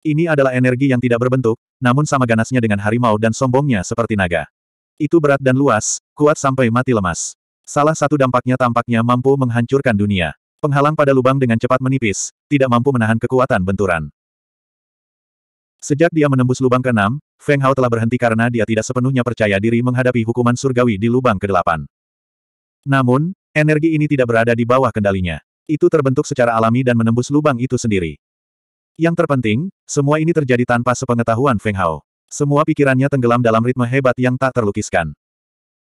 Ini adalah energi yang tidak berbentuk, namun sama ganasnya dengan harimau dan sombongnya seperti naga. Itu berat dan luas, kuat sampai mati lemas. Salah satu dampaknya tampaknya mampu menghancurkan dunia. Penghalang pada lubang dengan cepat menipis, tidak mampu menahan kekuatan benturan. Sejak dia menembus lubang ke-6, Feng Hao telah berhenti karena dia tidak sepenuhnya percaya diri menghadapi hukuman surgawi di lubang ke-8. Namun, energi ini tidak berada di bawah kendalinya. Itu terbentuk secara alami dan menembus lubang itu sendiri. Yang terpenting, semua ini terjadi tanpa sepengetahuan Feng Hao. Semua pikirannya tenggelam dalam ritme hebat yang tak terlukiskan.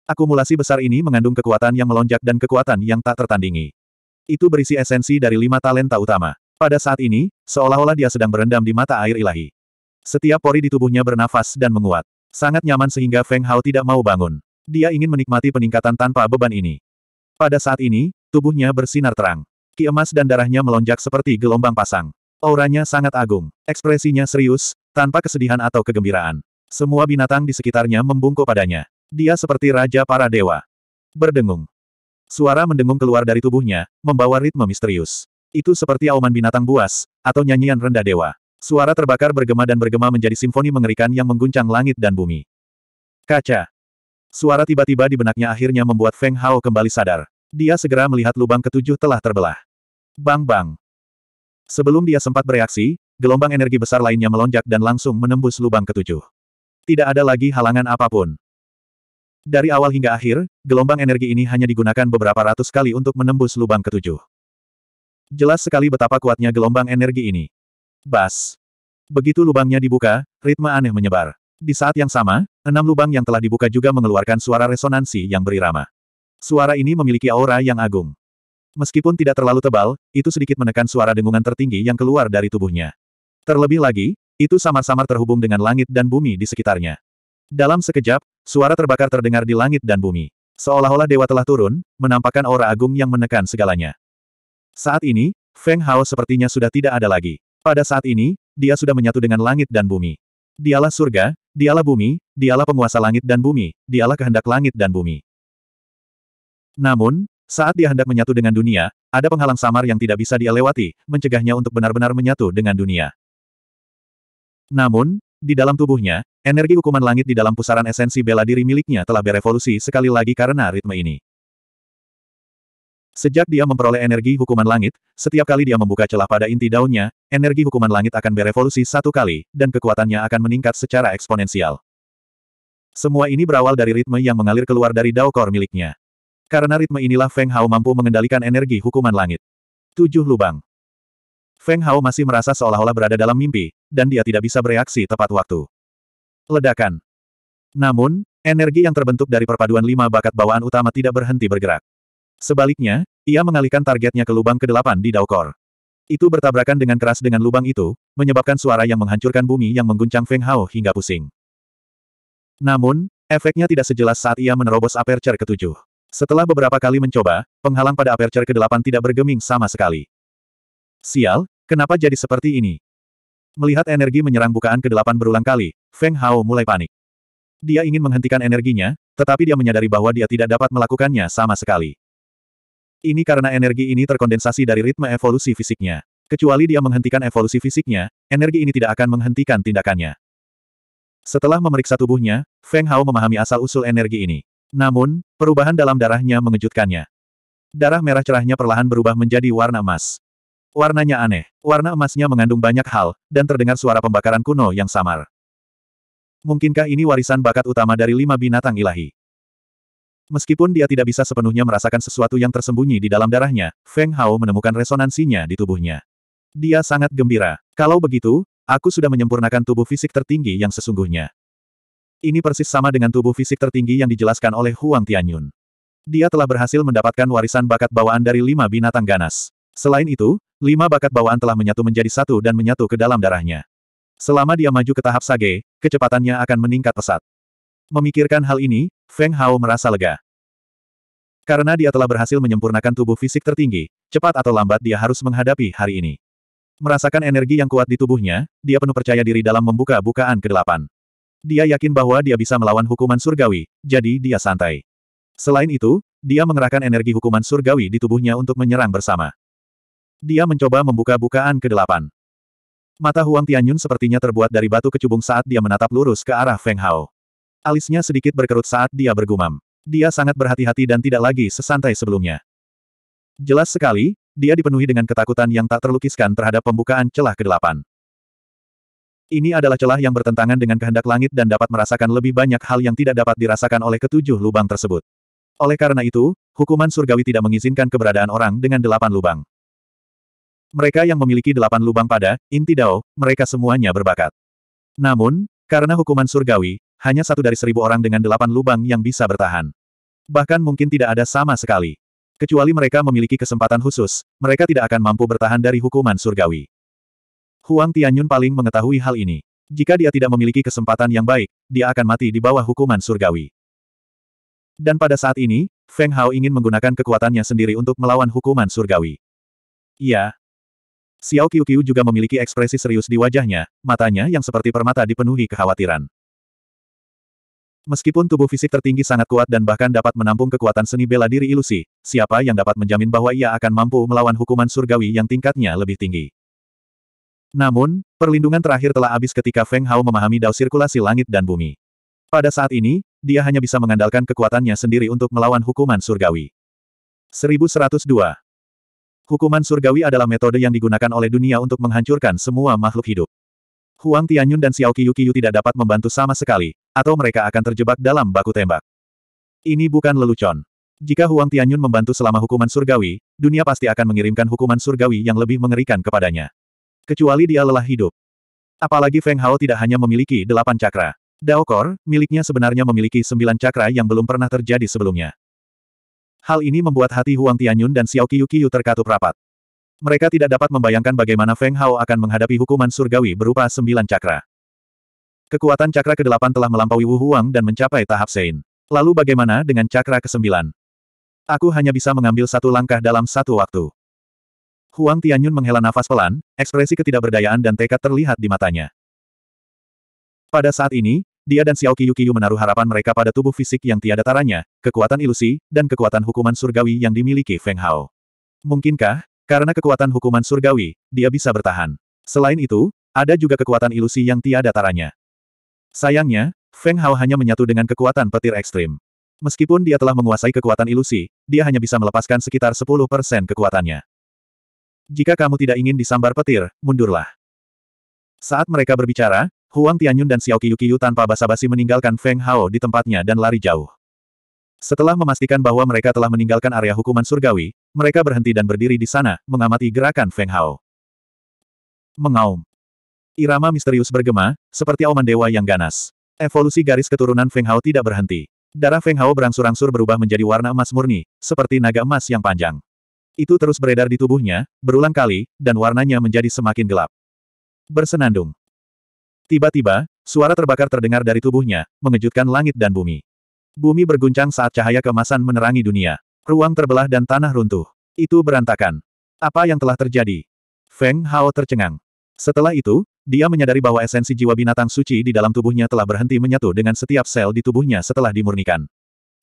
Akumulasi besar ini mengandung kekuatan yang melonjak dan kekuatan yang tak tertandingi. Itu berisi esensi dari lima talenta utama. Pada saat ini, seolah-olah dia sedang berendam di mata air ilahi. Setiap pori di tubuhnya bernafas dan menguat. Sangat nyaman sehingga Feng Hao tidak mau bangun. Dia ingin menikmati peningkatan tanpa beban ini. Pada saat ini, tubuhnya bersinar terang. Ki emas dan darahnya melonjak seperti gelombang pasang. Auranya sangat agung, ekspresinya serius, tanpa kesedihan atau kegembiraan. Semua binatang di sekitarnya membungkuk padanya. Dia seperti raja para dewa. Berdengung. Suara mendengung keluar dari tubuhnya, membawa ritme misterius. Itu seperti auman binatang buas, atau nyanyian rendah dewa. Suara terbakar bergema dan bergema menjadi simfoni mengerikan yang mengguncang langit dan bumi. Kaca. Suara tiba-tiba di benaknya akhirnya membuat Feng Hao kembali sadar. Dia segera melihat lubang ketujuh telah terbelah. Bang-bang. Sebelum dia sempat bereaksi, gelombang energi besar lainnya melonjak dan langsung menembus lubang ketujuh. Tidak ada lagi halangan apapun. Dari awal hingga akhir, gelombang energi ini hanya digunakan beberapa ratus kali untuk menembus lubang ketujuh. Jelas sekali betapa kuatnya gelombang energi ini. Bas. Begitu lubangnya dibuka, ritme aneh menyebar. Di saat yang sama, enam lubang yang telah dibuka juga mengeluarkan suara resonansi yang berirama. Suara ini memiliki aura yang agung. Meskipun tidak terlalu tebal, itu sedikit menekan suara dengungan tertinggi yang keluar dari tubuhnya. Terlebih lagi, itu samar-samar terhubung dengan langit dan bumi di sekitarnya. Dalam sekejap, suara terbakar terdengar di langit dan bumi. Seolah-olah dewa telah turun, menampakkan aura agung yang menekan segalanya. Saat ini, Feng Hao sepertinya sudah tidak ada lagi. Pada saat ini, dia sudah menyatu dengan langit dan bumi. Dialah surga, dialah bumi, dialah penguasa langit dan bumi, dialah kehendak langit dan bumi. Namun, saat dia hendak menyatu dengan dunia, ada penghalang samar yang tidak bisa dia lewati, mencegahnya untuk benar-benar menyatu dengan dunia. Namun, di dalam tubuhnya, energi hukuman langit di dalam pusaran esensi bela diri miliknya telah berevolusi sekali lagi karena ritme ini. Sejak dia memperoleh energi hukuman langit, setiap kali dia membuka celah pada inti daunnya, energi hukuman langit akan berevolusi satu kali, dan kekuatannya akan meningkat secara eksponensial. Semua ini berawal dari ritme yang mengalir keluar dari daokor miliknya. Karena ritme inilah Feng Hao mampu mengendalikan energi hukuman langit. Tujuh lubang. Feng Hao masih merasa seolah-olah berada dalam mimpi, dan dia tidak bisa bereaksi tepat waktu. Ledakan. Namun, energi yang terbentuk dari perpaduan lima bakat bawaan utama tidak berhenti bergerak. Sebaliknya, ia mengalihkan targetnya ke lubang kedelapan 8 di Daokor. Itu bertabrakan dengan keras dengan lubang itu, menyebabkan suara yang menghancurkan bumi yang mengguncang Feng Hao hingga pusing. Namun, efeknya tidak sejelas saat ia menerobos aperture ketujuh. Setelah beberapa kali mencoba, penghalang pada aperture ke-8 tidak bergeming sama sekali. Sial, kenapa jadi seperti ini? Melihat energi menyerang bukaan ke-8 berulang kali, Feng Hao mulai panik. Dia ingin menghentikan energinya, tetapi dia menyadari bahwa dia tidak dapat melakukannya sama sekali. Ini karena energi ini terkondensasi dari ritme evolusi fisiknya. Kecuali dia menghentikan evolusi fisiknya, energi ini tidak akan menghentikan tindakannya. Setelah memeriksa tubuhnya, Feng Hao memahami asal-usul energi ini. Namun, perubahan dalam darahnya mengejutkannya. Darah merah cerahnya perlahan berubah menjadi warna emas. Warnanya aneh, warna emasnya mengandung banyak hal, dan terdengar suara pembakaran kuno yang samar. Mungkinkah ini warisan bakat utama dari lima binatang ilahi? Meskipun dia tidak bisa sepenuhnya merasakan sesuatu yang tersembunyi di dalam darahnya, Feng Hao menemukan resonansinya di tubuhnya. Dia sangat gembira. Kalau begitu, aku sudah menyempurnakan tubuh fisik tertinggi yang sesungguhnya. Ini persis sama dengan tubuh fisik tertinggi yang dijelaskan oleh Huang Tianyun. Dia telah berhasil mendapatkan warisan bakat bawaan dari lima binatang ganas. Selain itu, lima bakat bawaan telah menyatu menjadi satu dan menyatu ke dalam darahnya. Selama dia maju ke tahap sage, kecepatannya akan meningkat pesat. Memikirkan hal ini, Feng Hao merasa lega. Karena dia telah berhasil menyempurnakan tubuh fisik tertinggi, cepat atau lambat dia harus menghadapi hari ini. Merasakan energi yang kuat di tubuhnya, dia penuh percaya diri dalam membuka bukaan kedelapan. Dia yakin bahwa dia bisa melawan hukuman surgawi, jadi dia santai. Selain itu, dia mengerahkan energi hukuman surgawi di tubuhnya untuk menyerang bersama. Dia mencoba membuka bukaan ke-8. Mata Huang Tianyun sepertinya terbuat dari batu kecubung saat dia menatap lurus ke arah Feng Hao. Alisnya sedikit berkerut saat dia bergumam. Dia sangat berhati-hati dan tidak lagi sesantai sebelumnya. Jelas sekali, dia dipenuhi dengan ketakutan yang tak terlukiskan terhadap pembukaan celah ke-8. Ini adalah celah yang bertentangan dengan kehendak langit dan dapat merasakan lebih banyak hal yang tidak dapat dirasakan oleh ketujuh lubang tersebut. Oleh karena itu, hukuman surgawi tidak mengizinkan keberadaan orang dengan delapan lubang. Mereka yang memiliki delapan lubang pada, inti Dao, mereka semuanya berbakat. Namun, karena hukuman surgawi, hanya satu dari seribu orang dengan delapan lubang yang bisa bertahan. Bahkan mungkin tidak ada sama sekali. Kecuali mereka memiliki kesempatan khusus, mereka tidak akan mampu bertahan dari hukuman surgawi. Huang Tianyun paling mengetahui hal ini. Jika dia tidak memiliki kesempatan yang baik, dia akan mati di bawah hukuman surgawi. Dan pada saat ini, Feng Hao ingin menggunakan kekuatannya sendiri untuk melawan hukuman surgawi. Iya. Xiao Qiu Qiu juga memiliki ekspresi serius di wajahnya, matanya yang seperti permata dipenuhi kekhawatiran. Meskipun tubuh fisik tertinggi sangat kuat dan bahkan dapat menampung kekuatan seni bela diri ilusi, siapa yang dapat menjamin bahwa ia akan mampu melawan hukuman surgawi yang tingkatnya lebih tinggi? Namun, perlindungan terakhir telah habis ketika Feng Hao memahami dao sirkulasi langit dan bumi. Pada saat ini, dia hanya bisa mengandalkan kekuatannya sendiri untuk melawan hukuman surgawi. 1102. Hukuman surgawi adalah metode yang digunakan oleh dunia untuk menghancurkan semua makhluk hidup. Huang Tianyun dan Xiao Qiyu tidak dapat membantu sama sekali, atau mereka akan terjebak dalam baku tembak. Ini bukan lelucon. Jika Huang Tianyun membantu selama hukuman surgawi, dunia pasti akan mengirimkan hukuman surgawi yang lebih mengerikan kepadanya kecuali dia lelah hidup. Apalagi Feng Hao tidak hanya memiliki delapan cakra. Dao Kor, miliknya sebenarnya memiliki sembilan cakra yang belum pernah terjadi sebelumnya. Hal ini membuat hati Huang Tianyun dan Xiao Qiyu terkatup rapat. Mereka tidak dapat membayangkan bagaimana Feng Hao akan menghadapi hukuman surgawi berupa sembilan cakra. Kekuatan cakra ke-8 telah melampaui Wu Huang dan mencapai tahap Sein. Lalu bagaimana dengan cakra ke-9? Aku hanya bisa mengambil satu langkah dalam satu waktu. Huang Tianyun menghela nafas pelan, ekspresi ketidakberdayaan dan tekad terlihat di matanya. Pada saat ini, dia dan Xiao Qiyu menaruh harapan mereka pada tubuh fisik yang tiada taranya, kekuatan ilusi, dan kekuatan hukuman surgawi yang dimiliki Feng Hao. Mungkinkah, karena kekuatan hukuman surgawi, dia bisa bertahan. Selain itu, ada juga kekuatan ilusi yang tiada taranya. Sayangnya, Feng Hao hanya menyatu dengan kekuatan petir ekstrim. Meskipun dia telah menguasai kekuatan ilusi, dia hanya bisa melepaskan sekitar 10% kekuatannya. Jika kamu tidak ingin disambar petir, mundurlah. Saat mereka berbicara, Huang Tianyun dan Xiao Qiyu tanpa basa-basi meninggalkan Feng Hao di tempatnya dan lari jauh. Setelah memastikan bahwa mereka telah meninggalkan area hukuman surgawi, mereka berhenti dan berdiri di sana, mengamati gerakan Feng Hao. Mengaum. Irama misterius bergema, seperti auman dewa yang ganas. Evolusi garis keturunan Feng Hao tidak berhenti. Darah Feng Hao berangsur-angsur berubah menjadi warna emas murni, seperti naga emas yang panjang. Itu terus beredar di tubuhnya, berulang kali, dan warnanya menjadi semakin gelap. Bersenandung. Tiba-tiba, suara terbakar terdengar dari tubuhnya, mengejutkan langit dan bumi. Bumi berguncang saat cahaya kemasan menerangi dunia. Ruang terbelah dan tanah runtuh. Itu berantakan. Apa yang telah terjadi? Feng Hao tercengang. Setelah itu, dia menyadari bahwa esensi jiwa binatang suci di dalam tubuhnya telah berhenti menyatu dengan setiap sel di tubuhnya setelah dimurnikan.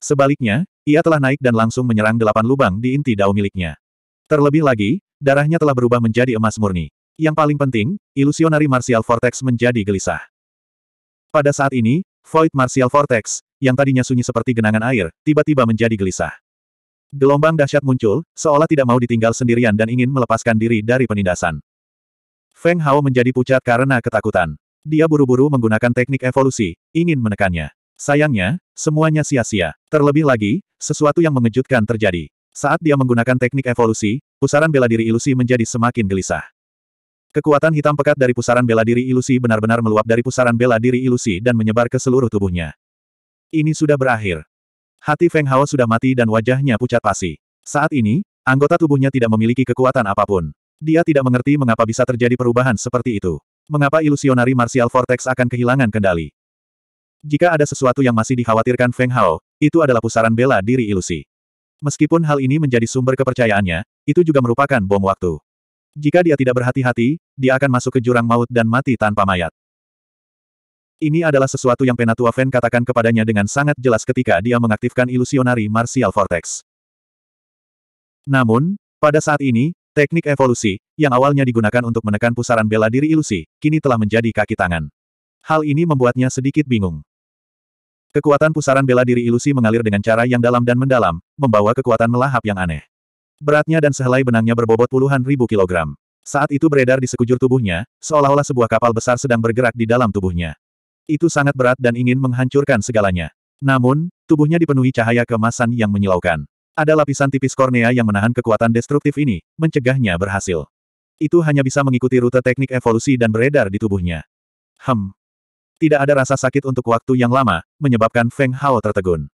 Sebaliknya, ia telah naik dan langsung menyerang delapan lubang di inti dao miliknya. Terlebih lagi, darahnya telah berubah menjadi emas murni. Yang paling penting, ilusionari Martial Vortex menjadi gelisah. Pada saat ini, Void Martial Vortex, yang tadinya sunyi seperti genangan air, tiba-tiba menjadi gelisah. Gelombang dahsyat muncul, seolah tidak mau ditinggal sendirian dan ingin melepaskan diri dari penindasan. Feng Hao menjadi pucat karena ketakutan. Dia buru-buru menggunakan teknik evolusi, ingin menekannya. Sayangnya, semuanya sia-sia. Terlebih lagi, sesuatu yang mengejutkan terjadi. Saat dia menggunakan teknik evolusi, pusaran bela diri ilusi menjadi semakin gelisah. Kekuatan hitam pekat dari pusaran bela diri ilusi benar-benar meluap dari pusaran bela diri ilusi dan menyebar ke seluruh tubuhnya. Ini sudah berakhir. Hati Feng Hao sudah mati dan wajahnya pucat pasi. Saat ini, anggota tubuhnya tidak memiliki kekuatan apapun. Dia tidak mengerti mengapa bisa terjadi perubahan seperti itu. Mengapa ilusionari Martial Vortex akan kehilangan kendali. Jika ada sesuatu yang masih dikhawatirkan Feng Hao, itu adalah pusaran bela diri ilusi. Meskipun hal ini menjadi sumber kepercayaannya, itu juga merupakan bom waktu. Jika dia tidak berhati-hati, dia akan masuk ke jurang maut dan mati tanpa mayat. Ini adalah sesuatu yang Penatua Fen katakan kepadanya dengan sangat jelas ketika dia mengaktifkan ilusionari Martial Vortex. Namun, pada saat ini, teknik evolusi, yang awalnya digunakan untuk menekan pusaran bela diri ilusi, kini telah menjadi kaki tangan. Hal ini membuatnya sedikit bingung. Kekuatan pusaran bela diri ilusi mengalir dengan cara yang dalam dan mendalam, membawa kekuatan melahap yang aneh. Beratnya dan sehelai benangnya berbobot puluhan ribu kilogram. Saat itu beredar di sekujur tubuhnya, seolah-olah sebuah kapal besar sedang bergerak di dalam tubuhnya. Itu sangat berat dan ingin menghancurkan segalanya. Namun, tubuhnya dipenuhi cahaya kemasan yang menyilaukan. Ada lapisan tipis kornea yang menahan kekuatan destruktif ini, mencegahnya berhasil. Itu hanya bisa mengikuti rute teknik evolusi dan beredar di tubuhnya. Hem, tidak ada rasa sakit untuk waktu yang lama, menyebabkan Feng Hao tertegun.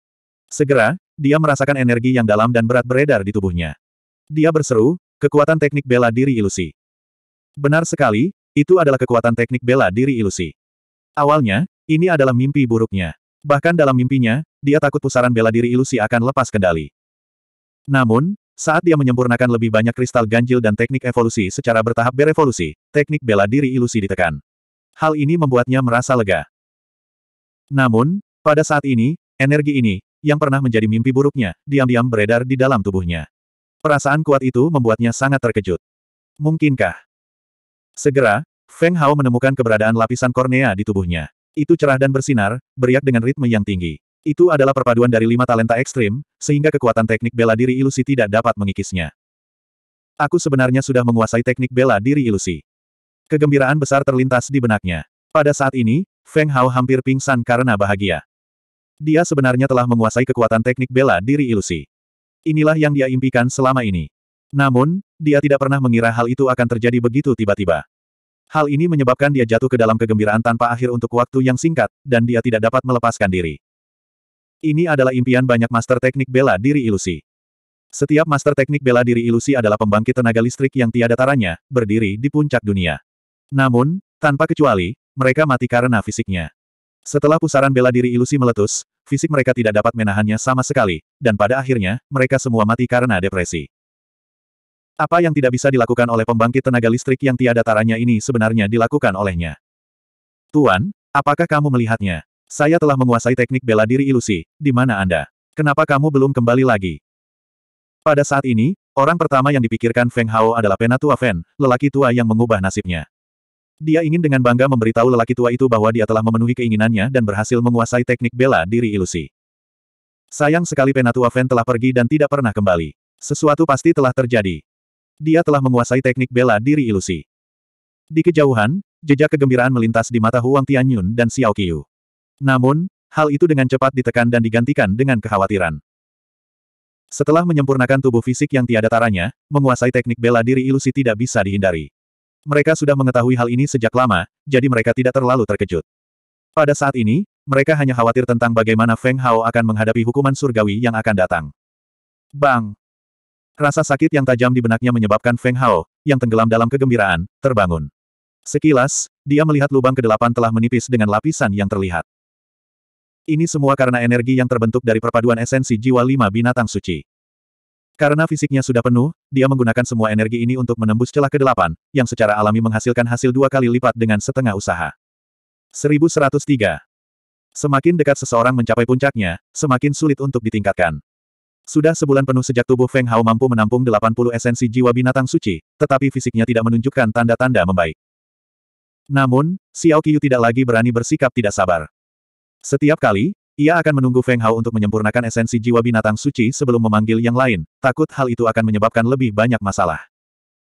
Segera, dia merasakan energi yang dalam dan berat beredar di tubuhnya. Dia berseru, kekuatan teknik bela diri ilusi. Benar sekali, itu adalah kekuatan teknik bela diri ilusi. Awalnya, ini adalah mimpi buruknya. Bahkan dalam mimpinya, dia takut pusaran bela diri ilusi akan lepas kendali. Namun, saat dia menyempurnakan lebih banyak kristal ganjil dan teknik evolusi secara bertahap berevolusi, teknik bela diri ilusi ditekan. Hal ini membuatnya merasa lega. Namun, pada saat ini, energi ini, yang pernah menjadi mimpi buruknya, diam-diam beredar di dalam tubuhnya. Perasaan kuat itu membuatnya sangat terkejut. Mungkinkah? Segera, Feng Hao menemukan keberadaan lapisan kornea di tubuhnya. Itu cerah dan bersinar, beriak dengan ritme yang tinggi. Itu adalah perpaduan dari lima talenta ekstrim, sehingga kekuatan teknik bela diri ilusi tidak dapat mengikisnya. Aku sebenarnya sudah menguasai teknik bela diri ilusi. Kegembiraan besar terlintas di benaknya. Pada saat ini, Feng Hao hampir pingsan karena bahagia. Dia sebenarnya telah menguasai kekuatan teknik bela diri ilusi. Inilah yang dia impikan selama ini. Namun, dia tidak pernah mengira hal itu akan terjadi begitu tiba-tiba. Hal ini menyebabkan dia jatuh ke dalam kegembiraan tanpa akhir untuk waktu yang singkat, dan dia tidak dapat melepaskan diri. Ini adalah impian banyak master teknik bela diri ilusi. Setiap master teknik bela diri ilusi adalah pembangkit tenaga listrik yang tiada taranya, berdiri di puncak dunia. Namun, tanpa kecuali, mereka mati karena fisiknya. Setelah pusaran bela diri ilusi meletus, fisik mereka tidak dapat menahannya sama sekali, dan pada akhirnya, mereka semua mati karena depresi. Apa yang tidak bisa dilakukan oleh pembangkit tenaga listrik yang tiada taranya ini sebenarnya dilakukan olehnya. Tuan, apakah kamu melihatnya? Saya telah menguasai teknik bela diri ilusi, di mana Anda? Kenapa kamu belum kembali lagi? Pada saat ini, orang pertama yang dipikirkan Feng Hao adalah Penatua Fen, lelaki tua yang mengubah nasibnya. Dia ingin dengan bangga memberitahu lelaki tua itu bahwa dia telah memenuhi keinginannya dan berhasil menguasai teknik bela diri ilusi. Sayang sekali Penatua Fen telah pergi dan tidak pernah kembali. Sesuatu pasti telah terjadi. Dia telah menguasai teknik bela diri ilusi. Di kejauhan, jejak kegembiraan melintas di mata Huang Tianyun dan Xiao Qiu. Namun, hal itu dengan cepat ditekan dan digantikan dengan kekhawatiran. Setelah menyempurnakan tubuh fisik yang tiada taranya, menguasai teknik bela diri ilusi tidak bisa dihindari. Mereka sudah mengetahui hal ini sejak lama, jadi mereka tidak terlalu terkejut. Pada saat ini, mereka hanya khawatir tentang bagaimana Feng Hao akan menghadapi hukuman surgawi yang akan datang. Bang! Rasa sakit yang tajam di benaknya menyebabkan Feng Hao, yang tenggelam dalam kegembiraan, terbangun. Sekilas, dia melihat lubang kedelapan telah menipis dengan lapisan yang terlihat. Ini semua karena energi yang terbentuk dari perpaduan esensi jiwa lima binatang suci. Karena fisiknya sudah penuh, dia menggunakan semua energi ini untuk menembus celah ke kedelapan, yang secara alami menghasilkan hasil dua kali lipat dengan setengah usaha. 1103. Semakin dekat seseorang mencapai puncaknya, semakin sulit untuk ditingkatkan. Sudah sebulan penuh sejak tubuh Feng Hao mampu menampung 80 esensi jiwa binatang suci, tetapi fisiknya tidak menunjukkan tanda-tanda membaik. Namun, Xiao Qiyu tidak lagi berani bersikap tidak sabar. Setiap kali, ia akan menunggu Feng Hao untuk menyempurnakan esensi jiwa binatang suci sebelum memanggil yang lain, takut hal itu akan menyebabkan lebih banyak masalah.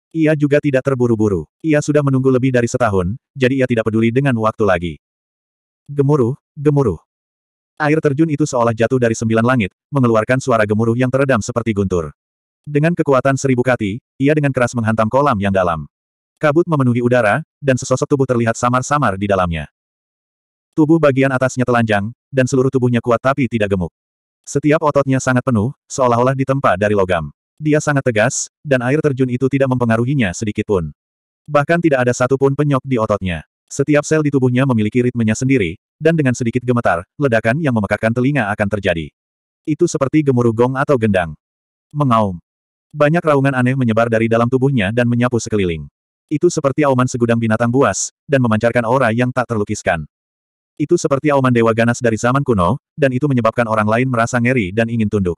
Ia juga tidak terburu-buru. Ia sudah menunggu lebih dari setahun, jadi ia tidak peduli dengan waktu lagi. Gemuruh, gemuruh. Air terjun itu seolah jatuh dari sembilan langit, mengeluarkan suara gemuruh yang teredam seperti guntur. Dengan kekuatan seribu kati, ia dengan keras menghantam kolam yang dalam. Kabut memenuhi udara, dan sesosok tubuh terlihat samar-samar di dalamnya. Tubuh bagian atasnya telanjang, dan seluruh tubuhnya kuat tapi tidak gemuk. Setiap ototnya sangat penuh, seolah-olah ditempa dari logam. Dia sangat tegas, dan air terjun itu tidak mempengaruhinya sedikitpun. Bahkan tidak ada satupun penyok di ototnya. Setiap sel di tubuhnya memiliki ritmenya sendiri, dan dengan sedikit gemetar, ledakan yang memekakkan telinga akan terjadi. Itu seperti gemuruh gong atau gendang. Mengaum. Banyak raungan aneh menyebar dari dalam tubuhnya dan menyapu sekeliling. Itu seperti auman segudang binatang buas, dan memancarkan aura yang tak terlukiskan. Itu seperti auman dewa ganas dari zaman kuno, dan itu menyebabkan orang lain merasa ngeri dan ingin tunduk.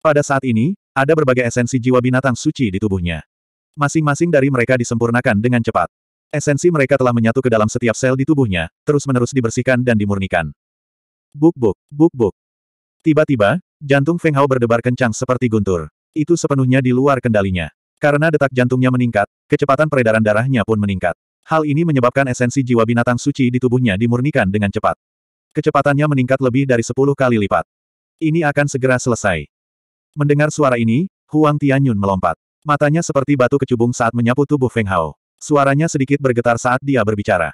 Pada saat ini, ada berbagai esensi jiwa binatang suci di tubuhnya. Masing-masing dari mereka disempurnakan dengan cepat. Esensi mereka telah menyatu ke dalam setiap sel di tubuhnya, terus-menerus dibersihkan dan dimurnikan. Buk-buk, buk-buk. Tiba-tiba, jantung Feng Hao berdebar kencang seperti guntur. Itu sepenuhnya di luar kendalinya. Karena detak jantungnya meningkat, kecepatan peredaran darahnya pun meningkat. Hal ini menyebabkan esensi jiwa binatang suci di tubuhnya dimurnikan dengan cepat. Kecepatannya meningkat lebih dari sepuluh kali lipat. Ini akan segera selesai. Mendengar suara ini, Huang Tianyun melompat. Matanya seperti batu kecubung saat menyapu tubuh Feng Hao. Suaranya sedikit bergetar saat dia berbicara.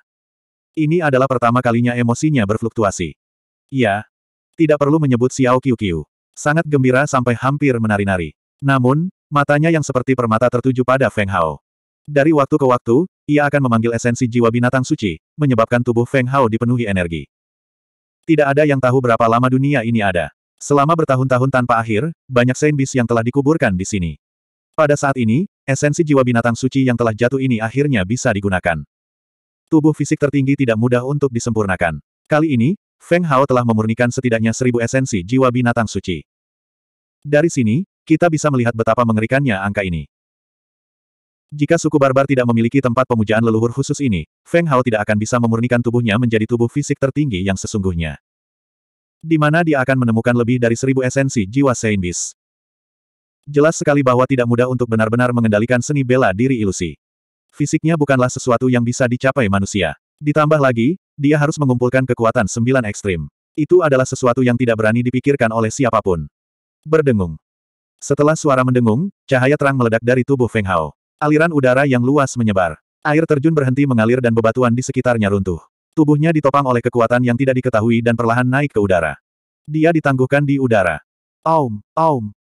Ini adalah pertama kalinya emosinya berfluktuasi. Ya, Tidak perlu menyebut Xiao Qiu Qiu. Sangat gembira sampai hampir menari-nari. Namun, matanya yang seperti permata tertuju pada Feng Hao. Dari waktu ke waktu, ia akan memanggil esensi jiwa binatang suci, menyebabkan tubuh Feng Hao dipenuhi energi. Tidak ada yang tahu berapa lama dunia ini ada. Selama bertahun-tahun tanpa akhir, banyak Sainbis yang telah dikuburkan di sini. Pada saat ini, esensi jiwa binatang suci yang telah jatuh ini akhirnya bisa digunakan. Tubuh fisik tertinggi tidak mudah untuk disempurnakan. Kali ini, Feng Hao telah memurnikan setidaknya seribu esensi jiwa binatang suci. Dari sini, kita bisa melihat betapa mengerikannya angka ini. Jika suku barbar tidak memiliki tempat pemujaan leluhur khusus ini, Feng Hao tidak akan bisa memurnikan tubuhnya menjadi tubuh fisik tertinggi yang sesungguhnya. Di mana dia akan menemukan lebih dari seribu esensi jiwa Saint Beast. Jelas sekali bahwa tidak mudah untuk benar-benar mengendalikan seni bela diri ilusi. Fisiknya bukanlah sesuatu yang bisa dicapai manusia. Ditambah lagi, dia harus mengumpulkan kekuatan sembilan ekstrim. Itu adalah sesuatu yang tidak berani dipikirkan oleh siapapun. Berdengung. Setelah suara mendengung, cahaya terang meledak dari tubuh Feng Hao. Aliran udara yang luas menyebar. Air terjun berhenti mengalir dan bebatuan di sekitarnya runtuh. Tubuhnya ditopang oleh kekuatan yang tidak diketahui dan perlahan naik ke udara. Dia ditangguhkan di udara. Aum, aum.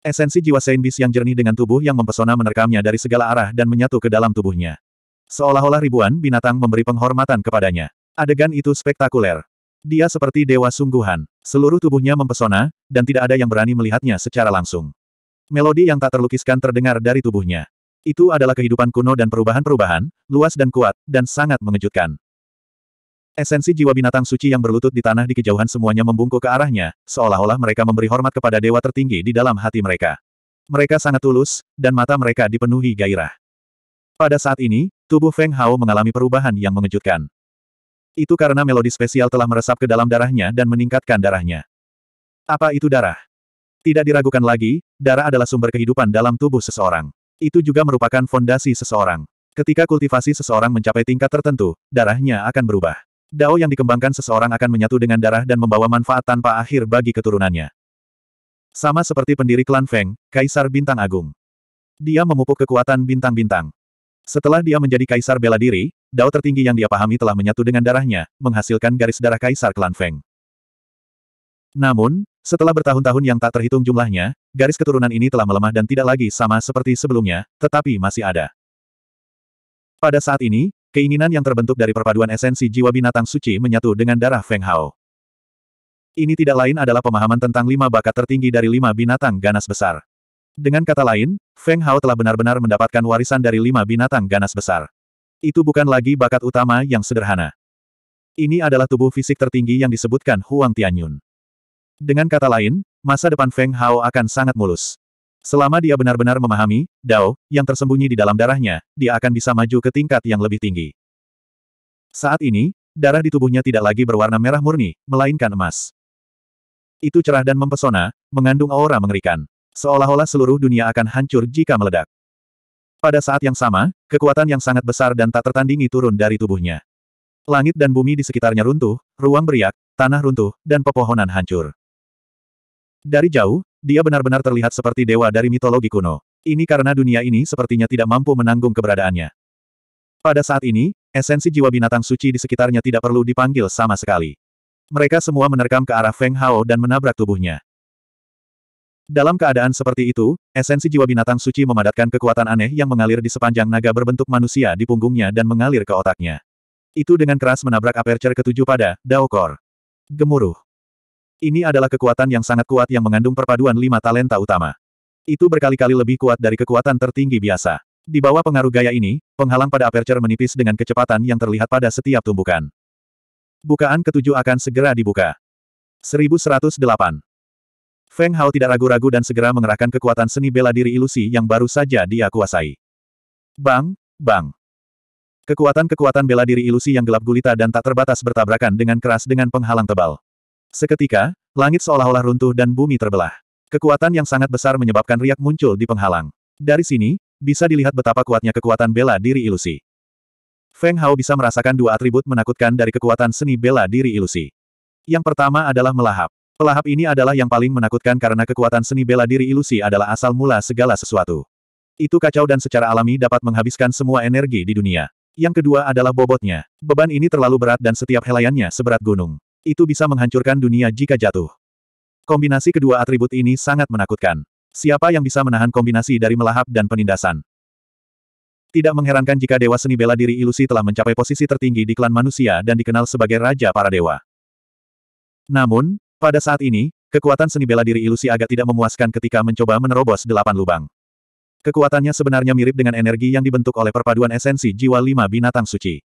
Esensi jiwa Saint Beast yang jernih dengan tubuh yang mempesona menerkamnya dari segala arah dan menyatu ke dalam tubuhnya. Seolah-olah ribuan binatang memberi penghormatan kepadanya. Adegan itu spektakuler. Dia seperti dewa sungguhan. Seluruh tubuhnya mempesona, dan tidak ada yang berani melihatnya secara langsung. Melodi yang tak terlukiskan terdengar dari tubuhnya. Itu adalah kehidupan kuno dan perubahan-perubahan, luas dan kuat, dan sangat mengejutkan. Esensi jiwa binatang suci yang berlutut di tanah di kejauhan semuanya membungkuk ke arahnya, seolah-olah mereka memberi hormat kepada dewa tertinggi di dalam hati mereka. Mereka sangat tulus, dan mata mereka dipenuhi gairah. Pada saat ini, tubuh Feng Hao mengalami perubahan yang mengejutkan. Itu karena melodi spesial telah meresap ke dalam darahnya dan meningkatkan darahnya. Apa itu darah? Tidak diragukan lagi, darah adalah sumber kehidupan dalam tubuh seseorang. Itu juga merupakan fondasi seseorang. Ketika kultivasi seseorang mencapai tingkat tertentu, darahnya akan berubah. Dao yang dikembangkan seseorang akan menyatu dengan darah dan membawa manfaat tanpa akhir bagi keturunannya. Sama seperti pendiri klan Feng, Kaisar Bintang Agung. Dia memupuk kekuatan bintang-bintang. Setelah dia menjadi kaisar bela diri, dao tertinggi yang dia pahami telah menyatu dengan darahnya, menghasilkan garis darah kaisar klan Feng. Namun, setelah bertahun-tahun yang tak terhitung jumlahnya, garis keturunan ini telah melemah dan tidak lagi sama seperti sebelumnya, tetapi masih ada. Pada saat ini, keinginan yang terbentuk dari perpaduan esensi jiwa binatang suci menyatu dengan darah Feng Hao. Ini tidak lain adalah pemahaman tentang lima bakat tertinggi dari lima binatang ganas besar. Dengan kata lain, Feng Hao telah benar-benar mendapatkan warisan dari lima binatang ganas besar. Itu bukan lagi bakat utama yang sederhana. Ini adalah tubuh fisik tertinggi yang disebutkan Huang Tianyun. Dengan kata lain, masa depan Feng Hao akan sangat mulus. Selama dia benar-benar memahami, Dao, yang tersembunyi di dalam darahnya, dia akan bisa maju ke tingkat yang lebih tinggi. Saat ini, darah di tubuhnya tidak lagi berwarna merah murni, melainkan emas. Itu cerah dan mempesona, mengandung aura mengerikan. Seolah-olah seluruh dunia akan hancur jika meledak. Pada saat yang sama, kekuatan yang sangat besar dan tak tertandingi turun dari tubuhnya. Langit dan bumi di sekitarnya runtuh, ruang beriak, tanah runtuh, dan pepohonan hancur. Dari jauh, dia benar-benar terlihat seperti dewa dari mitologi kuno. Ini karena dunia ini sepertinya tidak mampu menanggung keberadaannya. Pada saat ini, esensi jiwa binatang suci di sekitarnya tidak perlu dipanggil sama sekali. Mereka semua menerkam ke arah Feng Hao dan menabrak tubuhnya. Dalam keadaan seperti itu, esensi jiwa binatang suci memadatkan kekuatan aneh yang mengalir di sepanjang naga berbentuk manusia di punggungnya dan mengalir ke otaknya. Itu dengan keras menabrak aperture ketujuh pada Dao Core. Gemuruh. Ini adalah kekuatan yang sangat kuat yang mengandung perpaduan lima talenta utama. Itu berkali-kali lebih kuat dari kekuatan tertinggi biasa. Di bawah pengaruh gaya ini, penghalang pada aperture menipis dengan kecepatan yang terlihat pada setiap tumbukan. Bukaan ketujuh akan segera dibuka. 1108. Feng Hao tidak ragu-ragu dan segera mengerahkan kekuatan seni bela diri ilusi yang baru saja dia kuasai. Bang, bang. Kekuatan-kekuatan bela diri ilusi yang gelap gulita dan tak terbatas bertabrakan dengan keras dengan penghalang tebal. Seketika, langit seolah-olah runtuh dan bumi terbelah. Kekuatan yang sangat besar menyebabkan riak muncul di penghalang. Dari sini, bisa dilihat betapa kuatnya kekuatan bela diri ilusi. Feng Hao bisa merasakan dua atribut menakutkan dari kekuatan seni bela diri ilusi. Yang pertama adalah melahap. Pelahap ini adalah yang paling menakutkan karena kekuatan seni bela diri ilusi adalah asal mula segala sesuatu. Itu kacau dan secara alami dapat menghabiskan semua energi di dunia. Yang kedua adalah bobotnya. Beban ini terlalu berat dan setiap helaiannya seberat gunung. Itu bisa menghancurkan dunia jika jatuh. Kombinasi kedua atribut ini sangat menakutkan. Siapa yang bisa menahan kombinasi dari melahap dan penindasan? Tidak mengherankan jika Dewa Seni Bela Diri Ilusi telah mencapai posisi tertinggi di klan manusia dan dikenal sebagai Raja Para Dewa. Namun, pada saat ini, kekuatan seni bela diri ilusi agak tidak memuaskan ketika mencoba menerobos delapan lubang. Kekuatannya sebenarnya mirip dengan energi yang dibentuk oleh perpaduan esensi jiwa lima binatang suci.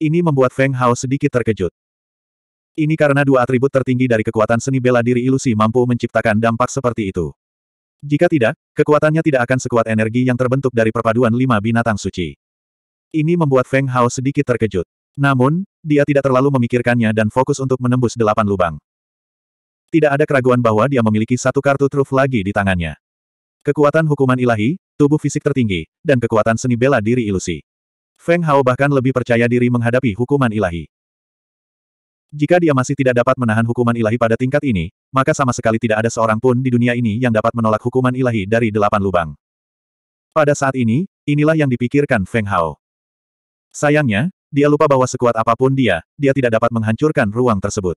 Ini membuat Feng Hao sedikit terkejut. Ini karena dua atribut tertinggi dari kekuatan seni bela diri ilusi mampu menciptakan dampak seperti itu. Jika tidak, kekuatannya tidak akan sekuat energi yang terbentuk dari perpaduan lima binatang suci. Ini membuat Feng Hao sedikit terkejut. Namun, dia tidak terlalu memikirkannya dan fokus untuk menembus delapan lubang. Tidak ada keraguan bahwa dia memiliki satu kartu truf lagi di tangannya. Kekuatan hukuman ilahi, tubuh fisik tertinggi, dan kekuatan seni bela diri ilusi. Feng Hao bahkan lebih percaya diri menghadapi hukuman ilahi. Jika dia masih tidak dapat menahan hukuman ilahi pada tingkat ini, maka sama sekali tidak ada seorang pun di dunia ini yang dapat menolak hukuman ilahi dari delapan lubang. Pada saat ini, inilah yang dipikirkan Feng Hao. Sayangnya, dia lupa bahwa sekuat apapun dia, dia tidak dapat menghancurkan ruang tersebut.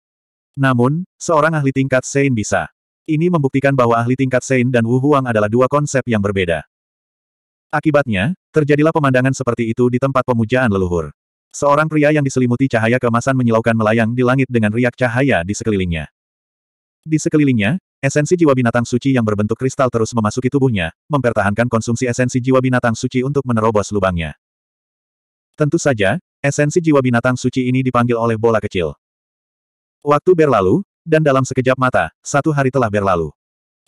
Namun, seorang ahli tingkat Sein bisa. Ini membuktikan bahwa ahli tingkat Sein dan Wu Huang adalah dua konsep yang berbeda. Akibatnya, terjadilah pemandangan seperti itu di tempat pemujaan leluhur. Seorang pria yang diselimuti cahaya kemasan menyilaukan melayang di langit dengan riak cahaya di sekelilingnya. Di sekelilingnya, esensi jiwa binatang suci yang berbentuk kristal terus memasuki tubuhnya, mempertahankan konsumsi esensi jiwa binatang suci untuk menerobos lubangnya. Tentu saja, esensi jiwa binatang suci ini dipanggil oleh bola kecil. Waktu berlalu, dan dalam sekejap mata, satu hari telah berlalu.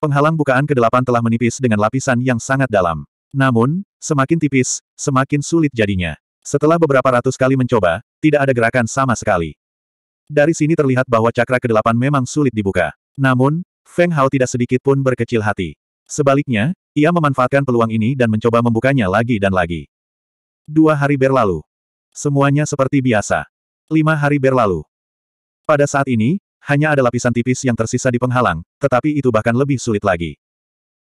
Penghalang bukaan ke kedelapan telah menipis dengan lapisan yang sangat dalam. Namun, semakin tipis, semakin sulit jadinya. Setelah beberapa ratus kali mencoba, tidak ada gerakan sama sekali. Dari sini terlihat bahwa cakra kedelapan memang sulit dibuka. Namun, Feng Hao tidak sedikit pun berkecil hati. Sebaliknya, ia memanfaatkan peluang ini dan mencoba membukanya lagi dan lagi. Dua hari berlalu. Semuanya seperti biasa. Lima hari berlalu. Pada saat ini, hanya ada lapisan tipis yang tersisa di penghalang, tetapi itu bahkan lebih sulit lagi.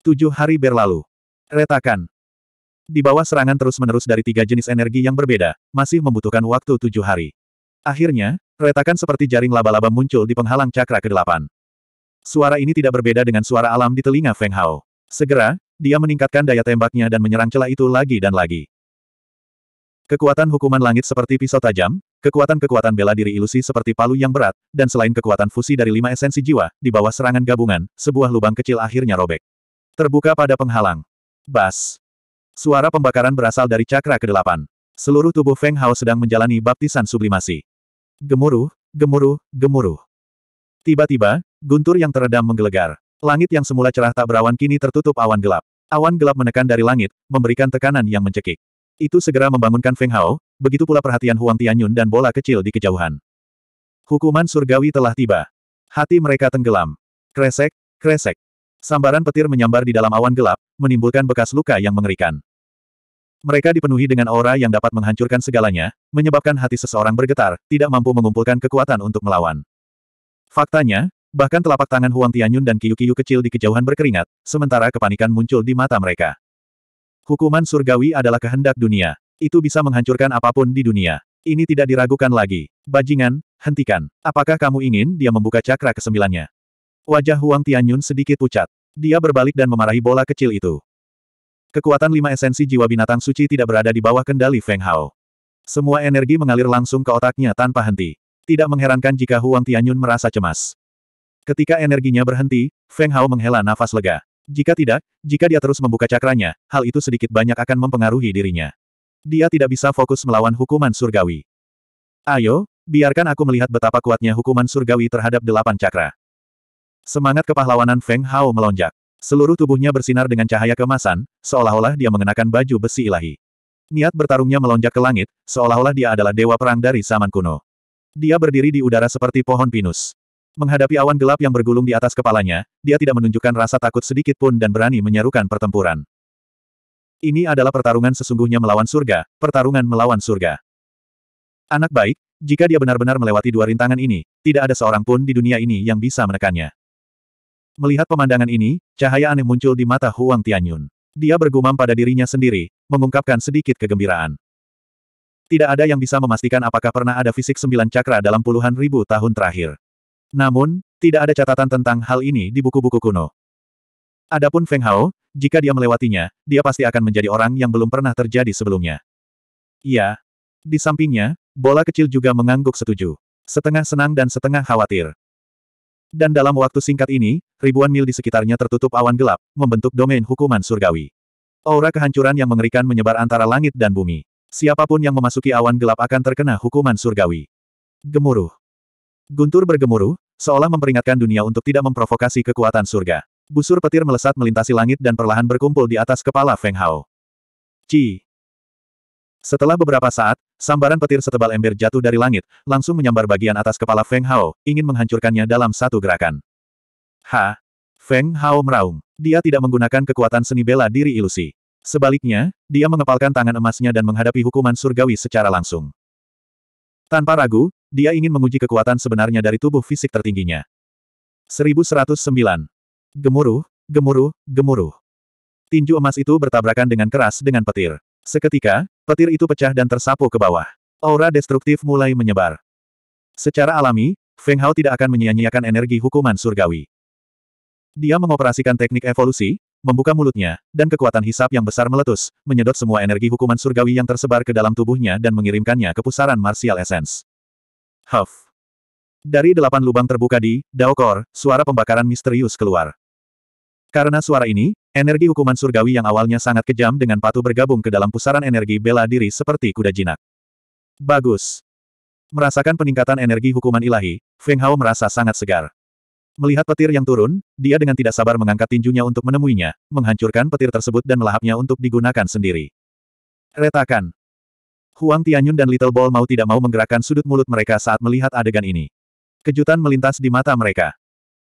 Tujuh hari berlalu. Retakan. Di bawah serangan terus-menerus dari tiga jenis energi yang berbeda, masih membutuhkan waktu tujuh hari. Akhirnya, retakan seperti jaring laba-laba muncul di penghalang cakra ke-8. Suara ini tidak berbeda dengan suara alam di telinga Feng Hao. Segera, dia meningkatkan daya tembaknya dan menyerang celah itu lagi dan lagi. Kekuatan hukuman langit seperti pisau tajam, kekuatan-kekuatan bela diri ilusi seperti palu yang berat, dan selain kekuatan fusi dari lima esensi jiwa, di bawah serangan gabungan, sebuah lubang kecil akhirnya robek. Terbuka pada penghalang. Bas! Suara pembakaran berasal dari cakra ke-8. Seluruh tubuh Feng Hao sedang menjalani baptisan sublimasi. Gemuruh, gemuruh, gemuruh. Tiba-tiba, guntur yang teredam menggelegar. Langit yang semula cerah tak berawan kini tertutup awan gelap. Awan gelap menekan dari langit, memberikan tekanan yang mencekik. Itu segera membangunkan Feng Hao, begitu pula perhatian Huang Tianyun dan bola kecil di kejauhan. Hukuman surgawi telah tiba. Hati mereka tenggelam. Kresek, kresek. Sambaran petir menyambar di dalam awan gelap, menimbulkan bekas luka yang mengerikan. Mereka dipenuhi dengan aura yang dapat menghancurkan segalanya, menyebabkan hati seseorang bergetar, tidak mampu mengumpulkan kekuatan untuk melawan. Faktanya, bahkan telapak tangan Huang Tianyun dan kiyu-kiyu kecil di kejauhan berkeringat, sementara kepanikan muncul di mata mereka. Hukuman surgawi adalah kehendak dunia. Itu bisa menghancurkan apapun di dunia. Ini tidak diragukan lagi. Bajingan, hentikan. Apakah kamu ingin dia membuka cakra kesembilannya? Wajah Huang Tianyun sedikit pucat. Dia berbalik dan memarahi bola kecil itu. Kekuatan lima esensi jiwa binatang suci tidak berada di bawah kendali Feng Hao. Semua energi mengalir langsung ke otaknya tanpa henti. Tidak mengherankan jika Huang Tianyun merasa cemas. Ketika energinya berhenti, Feng Hao menghela nafas lega. Jika tidak, jika dia terus membuka cakranya, hal itu sedikit banyak akan mempengaruhi dirinya. Dia tidak bisa fokus melawan hukuman surgawi. Ayo, biarkan aku melihat betapa kuatnya hukuman surgawi terhadap delapan cakra. Semangat kepahlawanan Feng Hao melonjak. Seluruh tubuhnya bersinar dengan cahaya kemasan, seolah-olah dia mengenakan baju besi ilahi. Niat bertarungnya melonjak ke langit, seolah-olah dia adalah dewa perang dari zaman kuno. Dia berdiri di udara seperti pohon pinus. Menghadapi awan gelap yang bergulung di atas kepalanya, dia tidak menunjukkan rasa takut sedikit pun dan berani menyerukan pertempuran. Ini adalah pertarungan sesungguhnya melawan surga, pertarungan melawan surga. Anak baik, jika dia benar-benar melewati dua rintangan ini, tidak ada seorang pun di dunia ini yang bisa menekannya. Melihat pemandangan ini, cahaya aneh muncul di mata Huang Tianyun. Dia bergumam pada dirinya sendiri, mengungkapkan sedikit kegembiraan. Tidak ada yang bisa memastikan apakah pernah ada fisik sembilan cakra dalam puluhan ribu tahun terakhir. Namun, tidak ada catatan tentang hal ini di buku-buku kuno. Adapun Feng Hao, jika dia melewatinya, dia pasti akan menjadi orang yang belum pernah terjadi sebelumnya. Iya. Di sampingnya, bola kecil juga mengangguk setuju. Setengah senang dan setengah khawatir. Dan dalam waktu singkat ini, ribuan mil di sekitarnya tertutup awan gelap, membentuk domain hukuman surgawi. Aura kehancuran yang mengerikan menyebar antara langit dan bumi. Siapapun yang memasuki awan gelap akan terkena hukuman surgawi. Gemuruh. Guntur bergemuruh, seolah memperingatkan dunia untuk tidak memprovokasi kekuatan surga. Busur petir melesat melintasi langit dan perlahan berkumpul di atas kepala Feng Hao. Ci. Setelah beberapa saat, Sambaran petir setebal ember jatuh dari langit, langsung menyambar bagian atas kepala Feng Hao, ingin menghancurkannya dalam satu gerakan. Ha! Feng Hao meraung. Dia tidak menggunakan kekuatan seni bela diri ilusi. Sebaliknya, dia mengepalkan tangan emasnya dan menghadapi hukuman surgawi secara langsung. Tanpa ragu, dia ingin menguji kekuatan sebenarnya dari tubuh fisik tertingginya. 1109. Gemuruh, gemuruh, gemuruh. Tinju emas itu bertabrakan dengan keras dengan petir. Seketika, Petir itu pecah dan tersapu ke bawah. Aura destruktif mulai menyebar. Secara alami, Feng Hao tidak akan menyia-nyiakan energi hukuman surgawi. Dia mengoperasikan teknik evolusi, membuka mulutnya, dan kekuatan hisap yang besar meletus, menyedot semua energi hukuman surgawi yang tersebar ke dalam tubuhnya dan mengirimkannya ke pusaran martial essence. Huff. Dari delapan lubang terbuka di Daokor, suara pembakaran misterius keluar. Karena suara ini, Energi hukuman surgawi yang awalnya sangat kejam dengan patuh bergabung ke dalam pusaran energi bela diri seperti kuda jinak. Bagus. Merasakan peningkatan energi hukuman ilahi, Feng Hao merasa sangat segar. Melihat petir yang turun, dia dengan tidak sabar mengangkat tinjunya untuk menemuinya, menghancurkan petir tersebut dan melahapnya untuk digunakan sendiri. Retakan. Huang Tianyun dan Little Ball mau tidak mau menggerakkan sudut mulut mereka saat melihat adegan ini. Kejutan melintas di mata mereka.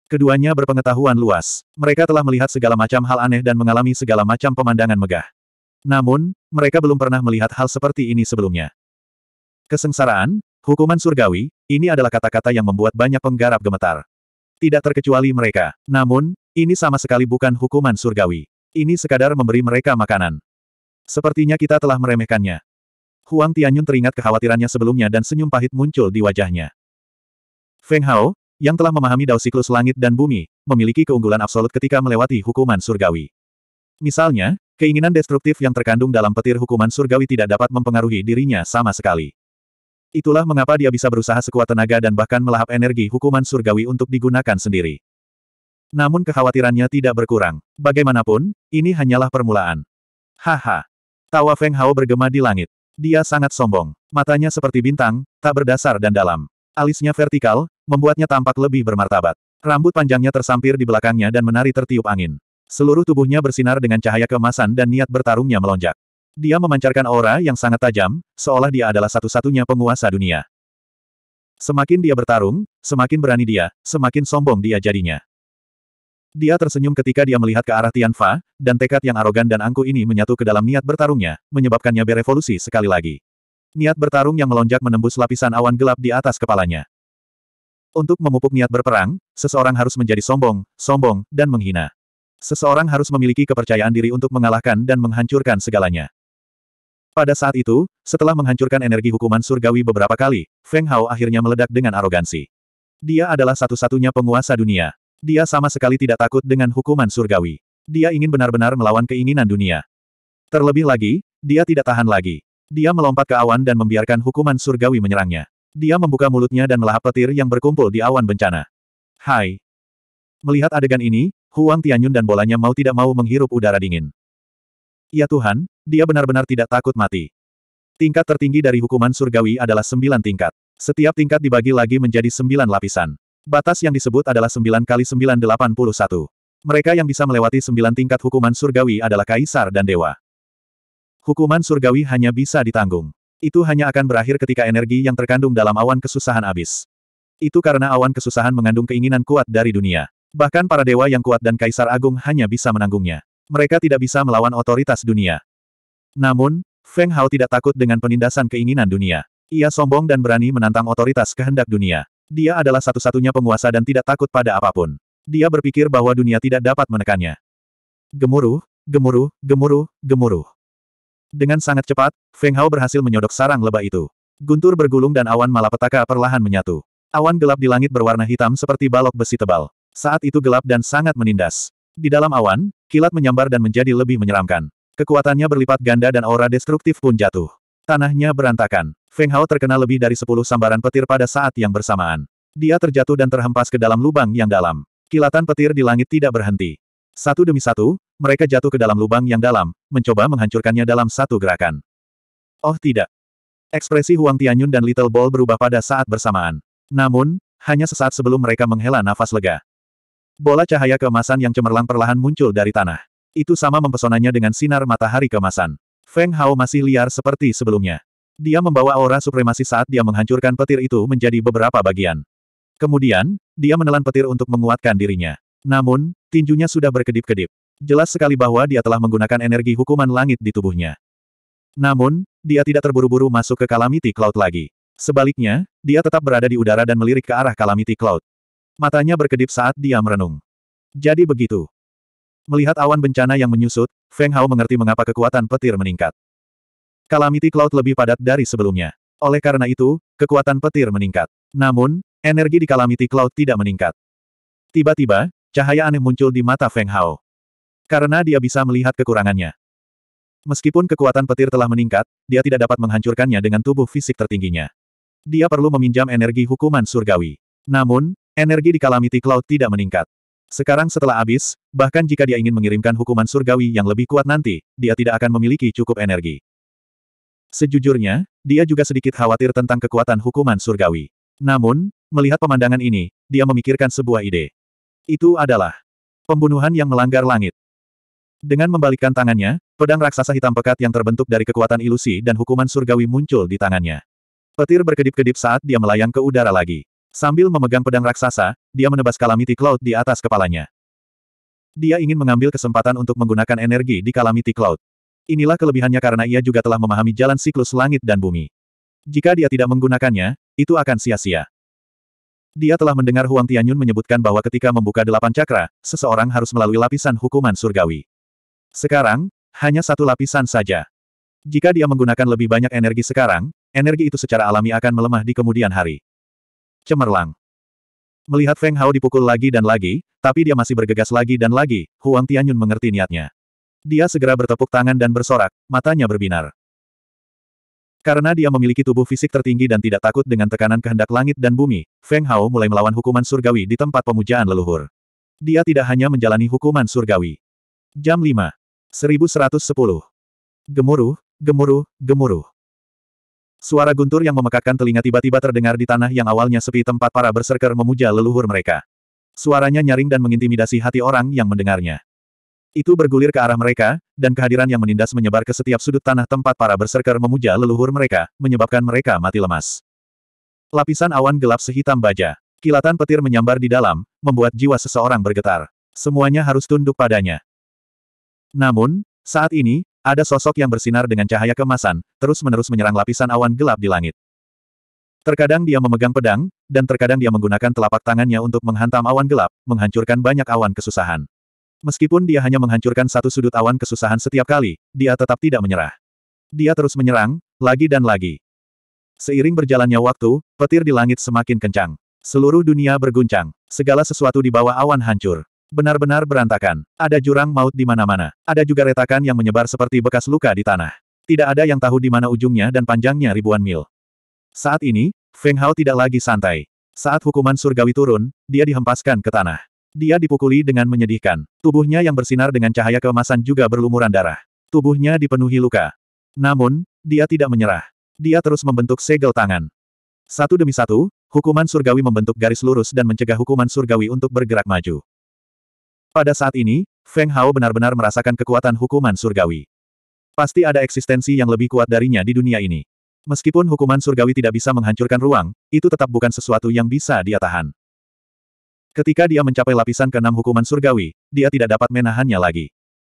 Keduanya berpengetahuan luas. Mereka telah melihat segala macam hal aneh dan mengalami segala macam pemandangan megah. Namun, mereka belum pernah melihat hal seperti ini sebelumnya. Kesengsaraan, hukuman surgawi, ini adalah kata-kata yang membuat banyak penggarap gemetar. Tidak terkecuali mereka. Namun, ini sama sekali bukan hukuman surgawi. Ini sekadar memberi mereka makanan. Sepertinya kita telah meremehkannya. Huang Tianyun teringat kekhawatirannya sebelumnya dan senyum pahit muncul di wajahnya. Feng Hao, yang telah memahami dao siklus langit dan bumi, memiliki keunggulan absolut ketika melewati hukuman surgawi. Misalnya, keinginan destruktif yang terkandung dalam petir hukuman surgawi tidak dapat mempengaruhi dirinya sama sekali. Itulah mengapa dia bisa berusaha sekuat tenaga dan bahkan melahap energi hukuman surgawi untuk digunakan sendiri. Namun kekhawatirannya tidak berkurang. Bagaimanapun, ini hanyalah permulaan. Haha. Tawa Feng Hao bergema di langit. Dia sangat sombong. Matanya seperti bintang, tak berdasar dan dalam. Alisnya vertikal, membuatnya tampak lebih bermartabat. Rambut panjangnya tersampir di belakangnya dan menari tertiup angin. Seluruh tubuhnya bersinar dengan cahaya kemasan dan niat bertarungnya melonjak. Dia memancarkan aura yang sangat tajam, seolah dia adalah satu-satunya penguasa dunia. Semakin dia bertarung, semakin berani dia, semakin sombong dia jadinya. Dia tersenyum ketika dia melihat ke arah Tian Fa, dan tekad yang arogan dan angku ini menyatu ke dalam niat bertarungnya, menyebabkannya berevolusi sekali lagi. Niat bertarung yang melonjak menembus lapisan awan gelap di atas kepalanya. Untuk memupuk niat berperang, seseorang harus menjadi sombong, sombong, dan menghina. Seseorang harus memiliki kepercayaan diri untuk mengalahkan dan menghancurkan segalanya. Pada saat itu, setelah menghancurkan energi hukuman surgawi beberapa kali, Feng Hao akhirnya meledak dengan arogansi. Dia adalah satu-satunya penguasa dunia. Dia sama sekali tidak takut dengan hukuman surgawi. Dia ingin benar-benar melawan keinginan dunia. Terlebih lagi, dia tidak tahan lagi. Dia melompat ke awan dan membiarkan hukuman surgawi menyerangnya. Dia membuka mulutnya dan melahap petir yang berkumpul di awan bencana. Hai! Melihat adegan ini, Huang Tianyun dan bolanya mau tidak mau menghirup udara dingin. Ya Tuhan, dia benar-benar tidak takut mati. Tingkat tertinggi dari hukuman surgawi adalah sembilan tingkat. Setiap tingkat dibagi lagi menjadi sembilan lapisan. Batas yang disebut adalah sembilan kali sembilan delapan puluh satu. Mereka yang bisa melewati sembilan tingkat hukuman surgawi adalah kaisar dan dewa. Hukuman surgawi hanya bisa ditanggung. Itu hanya akan berakhir ketika energi yang terkandung dalam awan kesusahan habis. Itu karena awan kesusahan mengandung keinginan kuat dari dunia. Bahkan para dewa yang kuat dan kaisar agung hanya bisa menanggungnya. Mereka tidak bisa melawan otoritas dunia. Namun, Feng Hao tidak takut dengan penindasan keinginan dunia. Ia sombong dan berani menantang otoritas kehendak dunia. Dia adalah satu-satunya penguasa dan tidak takut pada apapun. Dia berpikir bahwa dunia tidak dapat menekannya. Gemuruh, gemuruh, gemuruh, gemuruh. Dengan sangat cepat, Feng Hao berhasil menyodok sarang lebah itu. Guntur bergulung dan awan malapetaka perlahan menyatu. Awan gelap di langit berwarna hitam seperti balok besi tebal. Saat itu gelap dan sangat menindas. Di dalam awan, kilat menyambar dan menjadi lebih menyeramkan. Kekuatannya berlipat ganda dan aura destruktif pun jatuh. Tanahnya berantakan. Feng Hao terkena lebih dari sepuluh sambaran petir pada saat yang bersamaan. Dia terjatuh dan terhempas ke dalam lubang yang dalam. Kilatan petir di langit tidak berhenti. Satu demi satu, mereka jatuh ke dalam lubang yang dalam, mencoba menghancurkannya dalam satu gerakan. Oh tidak. Ekspresi Huang Tianyun dan Little Ball berubah pada saat bersamaan. Namun, hanya sesaat sebelum mereka menghela nafas lega. Bola cahaya keemasan yang cemerlang perlahan muncul dari tanah. Itu sama mempesonanya dengan sinar matahari keemasan. Feng Hao masih liar seperti sebelumnya. Dia membawa aura supremasi saat dia menghancurkan petir itu menjadi beberapa bagian. Kemudian, dia menelan petir untuk menguatkan dirinya. Namun, tinjunya sudah berkedip-kedip. Jelas sekali bahwa dia telah menggunakan energi hukuman langit di tubuhnya. Namun, dia tidak terburu-buru masuk ke Calamity Cloud lagi. Sebaliknya, dia tetap berada di udara dan melirik ke arah Calamity Cloud. Matanya berkedip saat dia merenung. Jadi begitu. Melihat awan bencana yang menyusut, Feng Hao mengerti mengapa kekuatan petir meningkat. Calamity Cloud lebih padat dari sebelumnya. Oleh karena itu, kekuatan petir meningkat. Namun, energi di Calamity Cloud tidak meningkat. Tiba-tiba, cahaya aneh muncul di mata Feng Hao. Karena dia bisa melihat kekurangannya. Meskipun kekuatan petir telah meningkat, dia tidak dapat menghancurkannya dengan tubuh fisik tertingginya. Dia perlu meminjam energi hukuman surgawi. Namun, energi di Calamity Cloud tidak meningkat. Sekarang setelah habis, bahkan jika dia ingin mengirimkan hukuman surgawi yang lebih kuat nanti, dia tidak akan memiliki cukup energi. Sejujurnya, dia juga sedikit khawatir tentang kekuatan hukuman surgawi. Namun, melihat pemandangan ini, dia memikirkan sebuah ide. Itu adalah pembunuhan yang melanggar langit. Dengan membalikkan tangannya, pedang raksasa hitam pekat yang terbentuk dari kekuatan ilusi dan hukuman surgawi muncul di tangannya. Petir berkedip-kedip saat dia melayang ke udara lagi. Sambil memegang pedang raksasa, dia menebas Calamity Cloud di atas kepalanya. Dia ingin mengambil kesempatan untuk menggunakan energi di Calamity Cloud. Inilah kelebihannya karena ia juga telah memahami jalan siklus langit dan bumi. Jika dia tidak menggunakannya, itu akan sia-sia. Dia telah mendengar Huang Tianyun menyebutkan bahwa ketika membuka delapan cakra, seseorang harus melalui lapisan hukuman surgawi. Sekarang, hanya satu lapisan saja. Jika dia menggunakan lebih banyak energi sekarang, energi itu secara alami akan melemah di kemudian hari. Cemerlang. Melihat Feng Hao dipukul lagi dan lagi, tapi dia masih bergegas lagi dan lagi, Huang Tianyun mengerti niatnya. Dia segera bertepuk tangan dan bersorak, matanya berbinar. Karena dia memiliki tubuh fisik tertinggi dan tidak takut dengan tekanan kehendak langit dan bumi, Feng Hao mulai melawan hukuman surgawi di tempat pemujaan leluhur. Dia tidak hanya menjalani hukuman surgawi. Jam 5. 1110. Gemuruh, gemuruh, gemuruh. Suara guntur yang memekakkan telinga tiba-tiba terdengar di tanah yang awalnya sepi tempat para berserker memuja leluhur mereka. Suaranya nyaring dan mengintimidasi hati orang yang mendengarnya. Itu bergulir ke arah mereka, dan kehadiran yang menindas menyebar ke setiap sudut tanah tempat para berserker memuja leluhur mereka, menyebabkan mereka mati lemas. Lapisan awan gelap sehitam baja. Kilatan petir menyambar di dalam, membuat jiwa seseorang bergetar. Semuanya harus tunduk padanya. Namun, saat ini, ada sosok yang bersinar dengan cahaya kemasan, terus-menerus menyerang lapisan awan gelap di langit. Terkadang dia memegang pedang, dan terkadang dia menggunakan telapak tangannya untuk menghantam awan gelap, menghancurkan banyak awan kesusahan. Meskipun dia hanya menghancurkan satu sudut awan kesusahan setiap kali, dia tetap tidak menyerah. Dia terus menyerang, lagi dan lagi. Seiring berjalannya waktu, petir di langit semakin kencang. Seluruh dunia berguncang. Segala sesuatu di bawah awan hancur. Benar-benar berantakan. Ada jurang maut di mana-mana. Ada juga retakan yang menyebar seperti bekas luka di tanah. Tidak ada yang tahu di mana ujungnya dan panjangnya ribuan mil. Saat ini, Feng Hao tidak lagi santai. Saat hukuman surgawi turun, dia dihempaskan ke tanah. Dia dipukuli dengan menyedihkan. Tubuhnya yang bersinar dengan cahaya keemasan juga berlumuran darah. Tubuhnya dipenuhi luka. Namun, dia tidak menyerah. Dia terus membentuk segel tangan. Satu demi satu, hukuman surgawi membentuk garis lurus dan mencegah hukuman surgawi untuk bergerak maju. Pada saat ini, Feng Hao benar-benar merasakan kekuatan hukuman surgawi. Pasti ada eksistensi yang lebih kuat darinya di dunia ini. Meskipun hukuman surgawi tidak bisa menghancurkan ruang, itu tetap bukan sesuatu yang bisa dia tahan. Ketika dia mencapai lapisan keenam hukuman surgawi, dia tidak dapat menahannya lagi.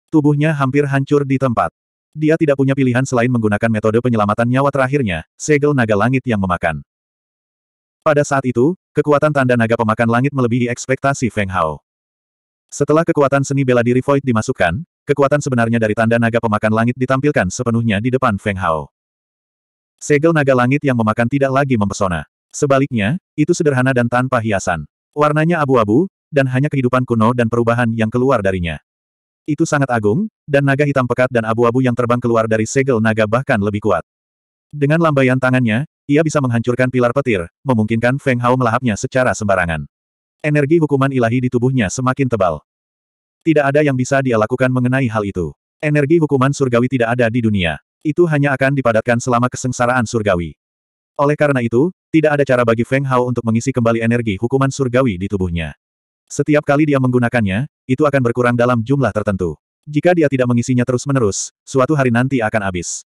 Tubuhnya hampir hancur di tempat. Dia tidak punya pilihan selain menggunakan metode penyelamatan nyawa terakhirnya, segel naga langit yang memakan. Pada saat itu, kekuatan tanda naga pemakan langit melebihi ekspektasi Feng Hao. Setelah kekuatan seni bela diri Void dimasukkan, kekuatan sebenarnya dari tanda naga pemakan langit ditampilkan sepenuhnya di depan Feng Hao. Segel naga langit yang memakan tidak lagi mempesona. Sebaliknya, itu sederhana dan tanpa hiasan. Warnanya abu-abu, dan hanya kehidupan kuno dan perubahan yang keluar darinya. Itu sangat agung, dan naga hitam pekat dan abu-abu yang terbang keluar dari segel naga bahkan lebih kuat. Dengan lambaian tangannya, ia bisa menghancurkan pilar petir, memungkinkan Feng Hao melahapnya secara sembarangan. Energi hukuman ilahi di tubuhnya semakin tebal. Tidak ada yang bisa dia lakukan mengenai hal itu. Energi hukuman surgawi tidak ada di dunia. Itu hanya akan dipadatkan selama kesengsaraan surgawi. Oleh karena itu, tidak ada cara bagi Feng Hao untuk mengisi kembali energi hukuman surgawi di tubuhnya. Setiap kali dia menggunakannya, itu akan berkurang dalam jumlah tertentu. Jika dia tidak mengisinya terus-menerus, suatu hari nanti akan habis.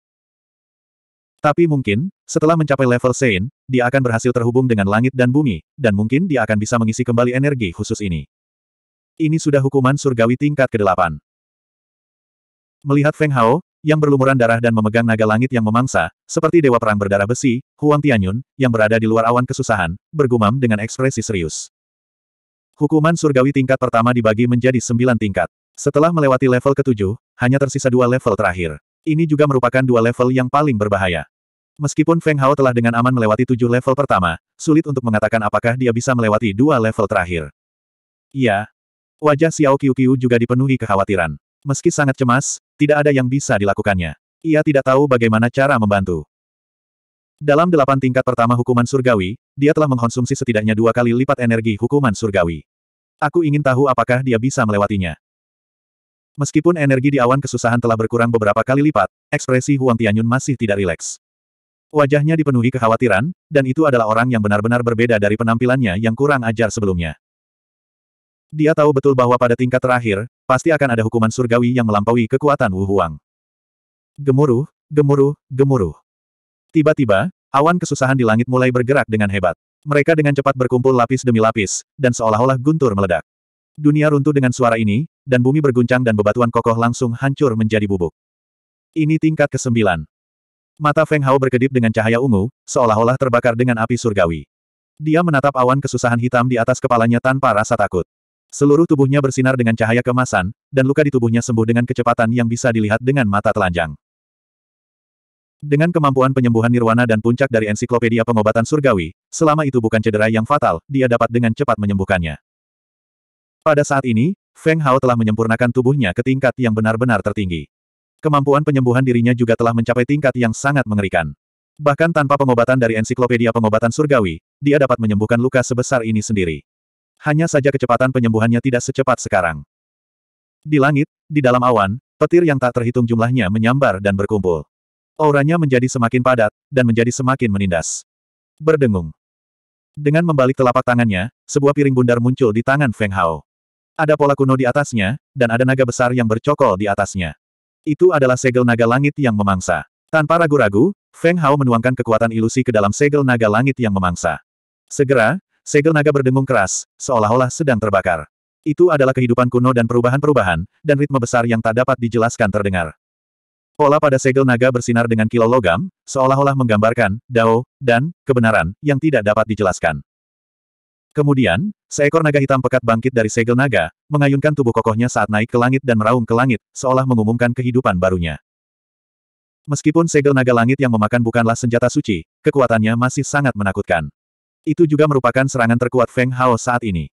Tapi mungkin, setelah mencapai level Sein, dia akan berhasil terhubung dengan langit dan bumi, dan mungkin dia akan bisa mengisi kembali energi khusus ini. Ini sudah hukuman surgawi tingkat ke-8. Melihat Feng Hao, yang berlumuran darah dan memegang naga langit yang memangsa, seperti dewa perang berdarah besi, Huang Tianyun, yang berada di luar awan kesusahan, bergumam dengan ekspresi serius. Hukuman surgawi tingkat pertama dibagi menjadi sembilan tingkat. Setelah melewati level ketujuh, hanya tersisa dua level terakhir. Ini juga merupakan dua level yang paling berbahaya. Meskipun Feng Hao telah dengan aman melewati tujuh level pertama, sulit untuk mengatakan apakah dia bisa melewati dua level terakhir. Iya. Wajah Xiao Qiu Qiu juga dipenuhi kekhawatiran. Meski sangat cemas, tidak ada yang bisa dilakukannya. Ia tidak tahu bagaimana cara membantu. Dalam delapan tingkat pertama hukuman surgawi, dia telah mengkonsumsi setidaknya dua kali lipat energi hukuman surgawi. Aku ingin tahu apakah dia bisa melewatinya. Meskipun energi di awan kesusahan telah berkurang beberapa kali lipat, ekspresi Huang Tianyun masih tidak rileks. Wajahnya dipenuhi kekhawatiran, dan itu adalah orang yang benar-benar berbeda dari penampilannya yang kurang ajar sebelumnya. Dia tahu betul bahwa pada tingkat terakhir, pasti akan ada hukuman surgawi yang melampaui kekuatan Wu Huang. Gemuruh, gemuruh, gemuruh. Tiba-tiba, awan kesusahan di langit mulai bergerak dengan hebat. Mereka dengan cepat berkumpul lapis demi lapis, dan seolah-olah guntur meledak. Dunia runtuh dengan suara ini, dan bumi berguncang dan bebatuan kokoh langsung hancur menjadi bubuk. Ini tingkat kesembilan. Mata Feng Hao berkedip dengan cahaya ungu, seolah-olah terbakar dengan api surgawi. Dia menatap awan kesusahan hitam di atas kepalanya tanpa rasa takut. Seluruh tubuhnya bersinar dengan cahaya kemasan, dan luka di tubuhnya sembuh dengan kecepatan yang bisa dilihat dengan mata telanjang. Dengan kemampuan penyembuhan nirwana dan puncak dari ensiklopedia pengobatan surgawi, selama itu bukan cedera yang fatal, dia dapat dengan cepat menyembuhkannya. Pada saat ini, Feng Hao telah menyempurnakan tubuhnya ke tingkat yang benar-benar tertinggi. Kemampuan penyembuhan dirinya juga telah mencapai tingkat yang sangat mengerikan. Bahkan tanpa pengobatan dari ensiklopedia pengobatan surgawi, dia dapat menyembuhkan luka sebesar ini sendiri. Hanya saja kecepatan penyembuhannya tidak secepat sekarang. Di langit, di dalam awan, petir yang tak terhitung jumlahnya menyambar dan berkumpul. Auranya menjadi semakin padat, dan menjadi semakin menindas. Berdengung. Dengan membalik telapak tangannya, sebuah piring bundar muncul di tangan Feng Hao. Ada pola kuno di atasnya, dan ada naga besar yang bercokol di atasnya. Itu adalah segel naga langit yang memangsa. Tanpa ragu-ragu, Feng Hao menuangkan kekuatan ilusi ke dalam segel naga langit yang memangsa. Segera, segel naga berdengung keras, seolah-olah sedang terbakar. Itu adalah kehidupan kuno dan perubahan-perubahan, dan ritme besar yang tak dapat dijelaskan terdengar. Pola pada segel naga bersinar dengan kilo logam, seolah-olah menggambarkan, dao, dan, kebenaran, yang tidak dapat dijelaskan. Kemudian, seekor naga hitam pekat bangkit dari segel naga, mengayunkan tubuh kokohnya saat naik ke langit dan meraung ke langit, seolah mengumumkan kehidupan barunya. Meskipun segel naga langit yang memakan bukanlah senjata suci, kekuatannya masih sangat menakutkan. Itu juga merupakan serangan terkuat Feng Hao saat ini.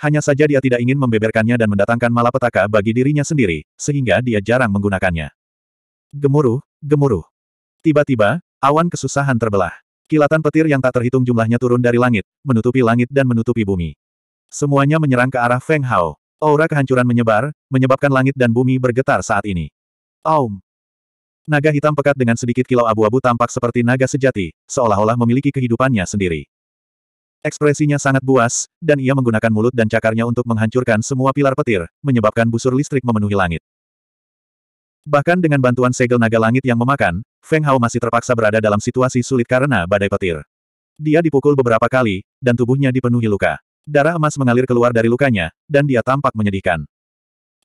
Hanya saja dia tidak ingin membeberkannya dan mendatangkan malapetaka bagi dirinya sendiri, sehingga dia jarang menggunakannya. Gemuruh, gemuruh. Tiba-tiba, awan kesusahan terbelah. Kilatan petir yang tak terhitung jumlahnya turun dari langit, menutupi langit dan menutupi bumi. Semuanya menyerang ke arah Feng Hao. Aura kehancuran menyebar, menyebabkan langit dan bumi bergetar saat ini. Aum! Naga hitam pekat dengan sedikit kilau abu-abu tampak seperti naga sejati, seolah-olah memiliki kehidupannya sendiri. Ekspresinya sangat buas, dan ia menggunakan mulut dan cakarnya untuk menghancurkan semua pilar petir, menyebabkan busur listrik memenuhi langit. Bahkan dengan bantuan segel naga langit yang memakan, Feng Hao masih terpaksa berada dalam situasi sulit karena badai petir. Dia dipukul beberapa kali, dan tubuhnya dipenuhi luka. Darah emas mengalir keluar dari lukanya, dan dia tampak menyedihkan.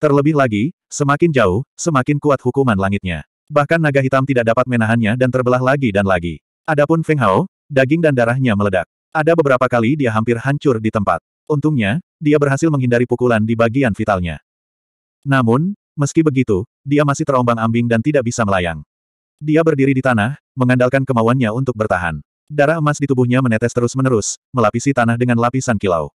Terlebih lagi, semakin jauh, semakin kuat hukuman langitnya. Bahkan naga hitam tidak dapat menahannya dan terbelah lagi dan lagi. Adapun Feng Hao, daging dan darahnya meledak. Ada beberapa kali dia hampir hancur di tempat. Untungnya, dia berhasil menghindari pukulan di bagian vitalnya. Namun, Meski begitu, dia masih terombang-ambing dan tidak bisa melayang. Dia berdiri di tanah, mengandalkan kemauannya untuk bertahan. Darah emas di tubuhnya menetes terus-menerus, melapisi tanah dengan lapisan kilau.